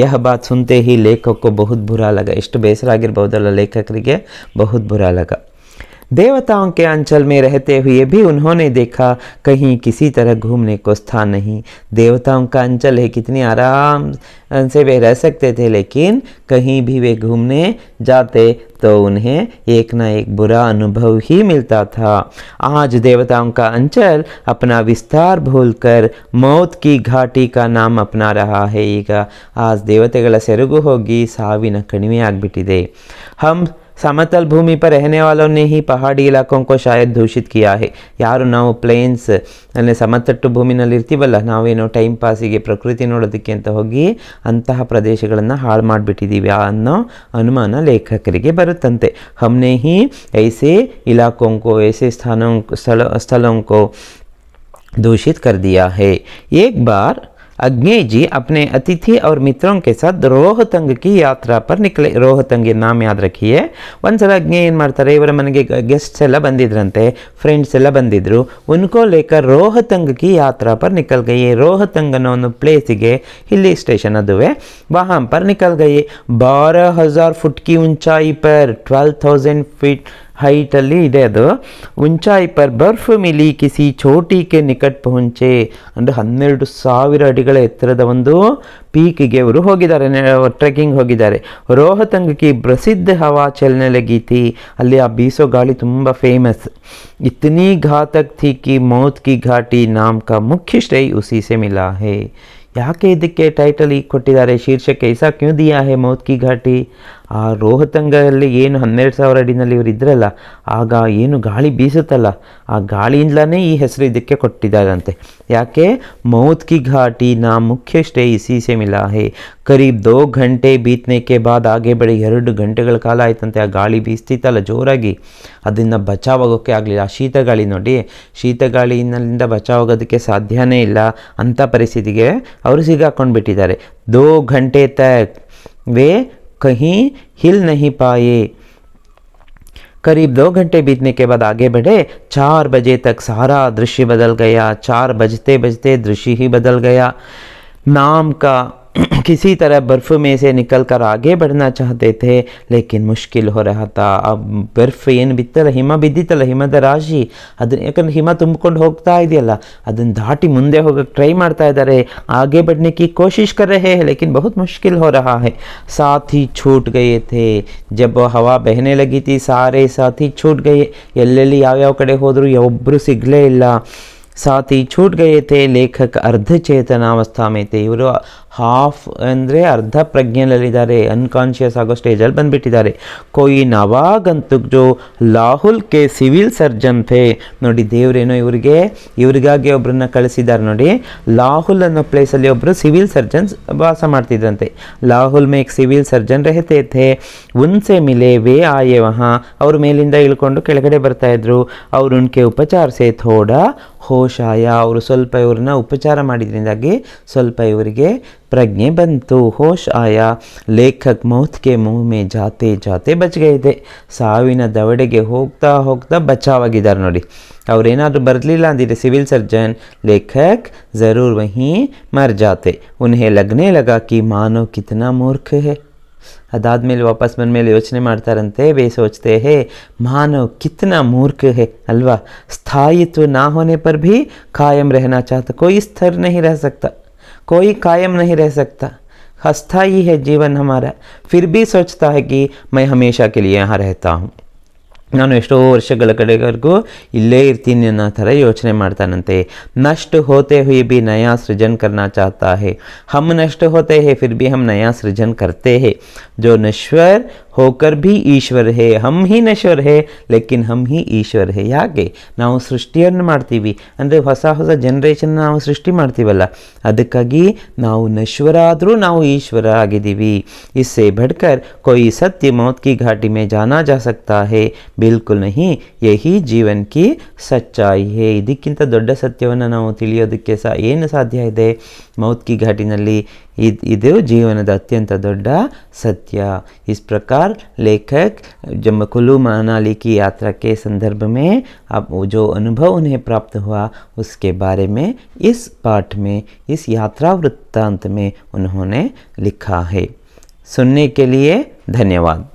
ಯಹ ಬಾತ್ ಸುಂತೆ ಹಿ ಲೇಖಕ್ಕೂ ಬಹುತ್ ಬುರಾಲಗ ಎಷ್ಟು ಬೇಸರ ಆಗಿರ್ಬೋದಲ್ಲ ಲೇಖಕರಿಗೆ ಬಹುತ್ ಬುರಾಲಗ देवताओं के अंचल में रहते हुए भी उन्होंने देखा कहीं किसी तरह घूमने को स्थान नहीं देवताओं का अंचल है कितनी आराम से वे रह सकते थे लेकिन कहीं भी वे घूमने जाते तो उन्हें एक ना एक बुरा अनुभव ही मिलता था आज देवताओं का अंचल अपना विस्तार भूलकर मौत की घाटी का नाम अपना रहा है ಈಗ आज ದೇವತೆಗಳ ಸೆರಗು आग बिटी दे हम समतल भूमि पर रहने वालों ने ही पहाड़ी इलाकों को शायद दूषित किया है यार ना प्लेन्स अल समतट भूमिवल नावेनो टाइम पास प्रकृति नोड़े अंत होगी अंत प्रदेश हाँबिटी अमान लेखक बरतंते हमने ही ऐसे इलाकों को ऐसे स्थानों स्थल स्थलों को दूषित कर दिया है एक बार अज्ञेय जी अपने अतिथि और मित्रों के साथ रोहतंग की यात्रा पर ನಿಕ್ಲೆ ರೋಹತಂಗ್ ನಾಮ್ ಯಾದ್ ರಖಿಯೇ ಒಂದ್ಸಲ ಅಜ್ಞೆ ಏನು ಮಾಡ್ತಾರೆ ಇವರ ಮನೆಗೆ ಗೆಸ್ಟ್ಸ್ ಎಲ್ಲ ಬಂದಿದ್ರಂತೆ ಫ್ರೆಂಡ್ಸ್ ಎಲ್ಲ ಬಂದಿದ್ರು ಉನ್ಕೋ ಲೇಖ ರೋಹತಂಗ್ ಕಿ ಯಾತ್ರಾ ಪರ್ ನಿಕಲ್ ಗಯಿ ರೋಹತಂಗ್ ಅನ್ನೋ ಒಂದು ಪ್ಲೇಸಿಗೆ ಹಿಲ್ಲಿ ಸ್ಟೇಷನ್ ಅದುವೆ ವಹಾಂ ಪರ್ ನಿಕಲ್ ಗಯಿ ಬಾರ ಹಜಾರ್ ಫುಟ್ ಕಿ ಉಂಚಾಯಿ ಪರ್ ಟ್ವೆಲ್ ಥೌಸಂಡ್ ಫೀಟ್ ಹೈಟಲ್ಲಿ ಇದೆ ಅದು ಉಂಚಾಯಿ ಪರ್ ಬರ್ಫ್ ಮಿಲಿ ಕಿಸಿ ಚೋಟಿಕೆ ನಿಕಟ್ ಪಹುಂಚೆ ಅಂದರೆ ಹನ್ನೆರಡು ಸಾವಿರ ಅಡಿಗಳ ಎತ್ತರದ ಒಂದು ಪೀಕಿಗೆ ಅವರು ಹೋಗಿದ್ದಾರೆ ಟ್ರೆಕ್ಕಿಂಗ್ ಹೋಗಿದ್ದಾರೆ ರೋಹತಂಗಕ್ಕೆ ಪ್ರಸಿದ್ಧ ಹವಾ ಗೀತಿ ಅಲ್ಲಿ ಆ ಬೀಸೋ ಗಾಳಿ ತುಂಬ ಫೇಮಸ್ ಇತನಿ ಘಾತಕ್ ಥಿ ಕಿ ಮೌತ್ ಕಿ ಘಾಟಿ ನಾಮಕ ಮುಖ್ಯ ಶ್ರೇಯ್ ಉಸಿ ಸೆ ಮಿಲಾ ಹೇ ಯಾಕೆ ಇದಕ್ಕೆ ಟೈಟಲ್ ಈಗ ಕೊಟ್ಟಿದ್ದಾರೆ ಶೀರ್ಷಕ್ಕೆ ಇಸಾ ಕ್ಯೂ ದಿಯಾ ಹೇ ಮೌತ್ ಕಿ ಘಾಟಿ ಆ ರೋಹತಂಗದಲ್ಲಿ ಏನು ಹನ್ನೆರಡು ಸಾವಿರ ಅಡಿನಲ್ಲಿ ಇವರು ಇದ್ರಲ್ಲ ಆಗ ಏನು ಗಾಳಿ ಬೀಸುತ್ತಲ್ಲ ಆ ಗಾಳಿಯಿಂದಲೇ ಈ ಹೆಸರು ಇದಕ್ಕೆ ಕೊಟ್ಟಿದ್ದಾರಂತೆ ಯಾಕೆ ಮೌತ್ ಕಿ ಘಾಟಿ ನಾ ಮುಖ್ಯ ಸ್ಟೇ ಇಸೀಸೆ ಮಿಲಾ ಹೇ ಕರೀಬ್ ದೋ ಗಂಟೆ ಬೀತನೇಕೆ ಬಾದ್ ಹಾಗೆ ಬೆಳೆ ಎರಡು ಗಂಟೆಗಳ ಕಾಲ ಆಯ್ತಂತೆ ಆ ಗಾಳಿ ಬೀಸ್ತಿತ್ತಲ್ಲ ಜೋರಾಗಿ ಅದನ್ನು ಬಚಾವಾಗೋಕ್ಕೆ ಆಗಲಿಲ್ಲ ಆ ಶೀತ ಗಾಳಿ ನೋಡಿ ಶೀತ ಗಾಳಿಯಿಂದ ಬಚಾವಾಗೋದಕ್ಕೆ ಸಾಧ್ಯವೇ ಇಲ್ಲ ಅಂಥ ಪರಿಸ್ಥಿತಿಗೆ ಅವರು ಸಿಗಾಕೊಂಡು ಬಿಟ್ಟಿದ್ದಾರೆ ದೋ ಗಂಟೆ ತಕ್ ವೇ कहीं हिल नहीं पाए करीब दो घंटे बीतने के बाद आगे बढ़े चार बजे तक सारा दृश्य बदल गया चार बजते बजते दृश्य ही बदल गया नाम का किसी तरह बर्फ़ में से निकल कर आगे बढ़ना चाहते थे लेकिन मुश्किल हो रहा था अब बर्फ़ ऐन बितल हिम बिदितल हिम राशि ಅದನ್ನ हिम तुमको ತುಂಬಿಕೊಂಡು ಹೋಗ್ತಾ ಇದೆಯಲ್ಲ दाटी ದಾಟಿ हो ट्रई माता आगे बढ़ने की कोशिश कर रहे हैं लेकिन बहुत मुश्किल हो रहा है साथी छूट गए थे जब हवा बहने लगी थी सारे साथी छूट गए ಎಲ್ಲೆಲ್ಲಿ ಯಾವ್ಯಾವ कड़े ಹೋದರೂ ಒಬ್ಬರು साथ ही छूट गए थे लेखक अर्धचेतनावस्था में थे इवर ಹಾಫ್ ಅಂದರೆ ಅರ್ಧ ಪ್ರಜ್ಞೆಯಲ್ಲಿದ್ದಾರೆ ಅನ್ಕಾನ್ಷಿಯಸ್ ಆಗೋ ಸ್ಟೇಜಲ್ಲಿ ಬಂದುಬಿಟ್ಟಿದ್ದಾರೆ ಕೊಯ್ ನವಾಗಂತು ಜೋ ಲಾಹುಲ್ ಕೆ ಸಿವಿಲ್ ಸರ್ಜನ್ ಥೇ ನೋಡಿ ದೇವರೇನೋ ಇವರಿಗೆ ಇವರಿಗಾಗಿ ಒಬ್ಬರನ್ನ ಕಳಿಸಿದ್ದಾರೆ ನೋಡಿ ಲಾಹುಲ್ ಅನ್ನೋ ಪ್ಲೇಸಲ್ಲಿ ಒಬ್ಬರು ಸಿವಿಲ್ ಸರ್ಜನ್ಸ್ ವಾಸ ಮಾಡ್ತಿದ್ರಂತೆ ಲಾಹುಲ್ ಮೇಕ್ ಸಿವಿಲ್ ಸರ್ಜನ್ ರಹತೆ ಥೇ ಉನ್ಸೆ ಮಿಲೆ ವೇ ಆಯೆ ವಹ ಅವ್ರ ಮೇಲಿಂದ ಇಳ್ಕೊಂಡು ಕೆಳಗಡೆ ಬರ್ತಾಯಿದ್ರು ಅವ್ರ ಉಣ್ಕೆ ಉಪಚಾರಿಸೆ ಥೋಡ ಹೋಶಾಯ ಅವರು ಸ್ವಲ್ಪ ಇವ್ರನ್ನ ಉಪಚಾರ ಮಾಡಿದ್ರಿಂದಾಗಿ ಸ್ವಲ್ಪ ಇವರಿಗೆ પ્રગ્ઞય બંતો હોશ આયા લેખક મોત કે મોહ મે જાતે જાતે બચ ગયે થે સાવina દવડેગે હોકતા હોકતા બચાવગીદાર નોડી ઓર એનાદુ બરદલીલાં દી સિવિલ સર્જન લેખક જરૂર વહી મર જાતે ઉને લગને લગા કી માનવ કિતના મુर्ख હે અદાદ મેલ પાસ મન મે લોચને મારતારંતે વે સોચતે હે માનવ કિતના મુर्ख હે અલવા સ્થાયિત ના હોને પર ભી કાયમ રહેના ચાહત કોઈ સ્તર નહી રહે સકતા कोई कायम नहीं रह सकता हंसता ही है जीवन हमारा फिर भी सोचता है कि मैं हमेशा के लिए यहाँ रहता हूँ नानु एो वर्ष इले इलेती योचने नष्ट होते हुए भी नया सृजन करना चाहता है हम नष्ट होते हैं फिर भी हम नया सृजन करते हैं जो नश्वर होकर भी ईश्वर है हम ही नश्वर है लेकिन हम ही ईश्वर है यागे नाउ सृष्टि ಅನ್ನು ಮಾಡುತ್ತೀವಿ ಅಂದ್ರೆ ಹೊಸ ಹೊಸ ಜನರೇಷನ್ ಅನ್ನು ನಾವು ಸೃಷ್ಟಿ ಮಾಡುತ್ತೀವಿ ಅಲ್ಲ ಅದಕ್ಕಾಗಿ ನಾವು ನಶ್ವರ ಆದರೂ ನಾವು ಈಶ್ವರ ಆಗಿದೀವಿ इससे बढ़कर कोई सत्य मौत की घाटी में जाना जा सकता है बिल्कुल नहीं यही जीवन की सच्चाई है ಇದಕ್ಕಿಂತ ದೊಡ್ಡ ಸತ್ಯವನ್ನು ನಾವು ತಿಳಿಯೋದಿಕ್ಕೆ ಸಹ ಏನು ಸಾಧ್ಯ ಇದೆ ಮೌತ್ ಕಿ ಘಾಟಿನಲ್ಲಿ ಇದು जीवन अत्यंत ದೊಡ್ಡ सत्य इस प्रकार लेखक जब कुल्लू मनाली की यात्रा के संदर्भ में अब जो अनुभव उन्हें प्राप्त हुआ उसके बारे में इस पाठ में इस यात्रा वृत्तांत में उन्होंने लिखा है सुनने के लिए धन्यवाद